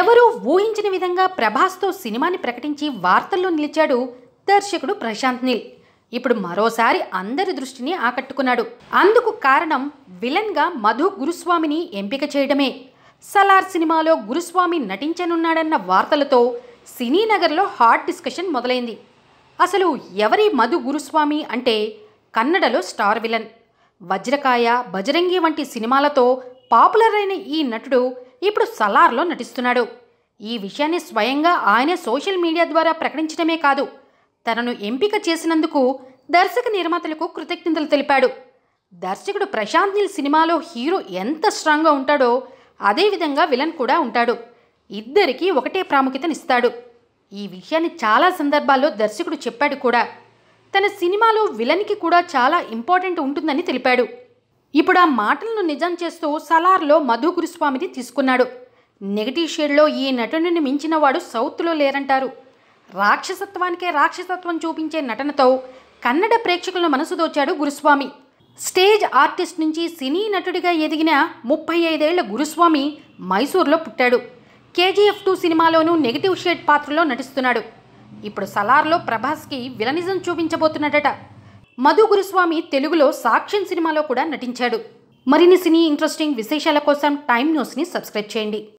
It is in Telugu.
ఎవరూ ఊహించిన విధంగా ప్రభాస్తో సినిమాని ప్రకటించి వార్తల్లో నిలిచాడు దర్శకుడు ప్రశాంత్ నీల్ ఇప్పుడు మరోసారి అందరి దృష్టిని ఆకట్టుకున్నాడు అందుకు కారణం విలన్గా మధు గురుస్వామిని ఎంపిక చేయడమే సలార్ సినిమాలో గురుస్వామి నటించనున్నాడన్న వార్తలతో సినీ నగర్లో హాట్ డిస్కషన్ మొదలైంది అసలు ఎవరి మధు గురుస్వామి అంటే కన్నడలో స్టార్ విలన్ వజ్రకాయ బజరంగి వంటి సినిమాలతో పాపులర్ అయిన ఈ నటుడు ఇప్పుడు సలార్లో నటిస్తున్నాడు ఈ విషయాన్ని స్వయంగా ఆయనే సోషల్ మీడియా ద్వారా ప్రకటించడమే కాదు తనను ఎంపిక చేసినందుకు దర్శక నిర్మాతలకు కృతజ్ఞతలు తెలిపాడు దర్శకుడు ప్రశాంత్ నీల్ సినిమాలో హీరో ఎంత స్ట్రాంగ్గా ఉంటాడో అదేవిధంగా విలన్ కూడా ఉంటాడు ఇద్దరికీ ఒకటే ప్రాముఖ్యతనిస్తాడు ఈ విషయాన్ని చాలా సందర్భాల్లో దర్శకుడు చెప్పాడు కూడా తన సినిమాలో విలన్కి కూడా చాలా ఇంపార్టెంట్ ఉంటుందని తెలిపాడు ఇప్పుడు ఆ మాటలను నిజం చేస్తూ సలార్లో మధు గురుస్వామిని తీసుకున్నాడు నెగిటివ్ షేడ్లో ఈ నటుడిని మించినవాడు సౌత్లో లేరంటారు రాక్షసత్వానికే రాక్షసత్వం చూపించే నటనతో కన్నడ ప్రేక్షకుల మనసు దోచాడు గురుస్వామి స్టేజ్ ఆర్టిస్ట్ నుంచి సినీ నటుడిగా ఎదిగిన ముప్పై ఐదేళ్ల గురుస్వామి మైసూర్లో పుట్టాడు కేజీఎఫ్ టూ సినిమాలోనూ నెగిటివ్ షేడ్ పాత్రలో నటిస్తున్నాడు ఇప్పుడు సలార్లో ప్రభాస్కి విలనిజం చూపించబోతున్నాడట మధు గురుస్వామి తెలుగులో సాక్ష్యం సినిమాలో కూడా నటించాడు మరిన్ని సినీ ఇంట్రెస్టింగ్ విశేషాల కోసం టైమ్ న్యూస్ని సబ్స్క్రైబ్ చేయండి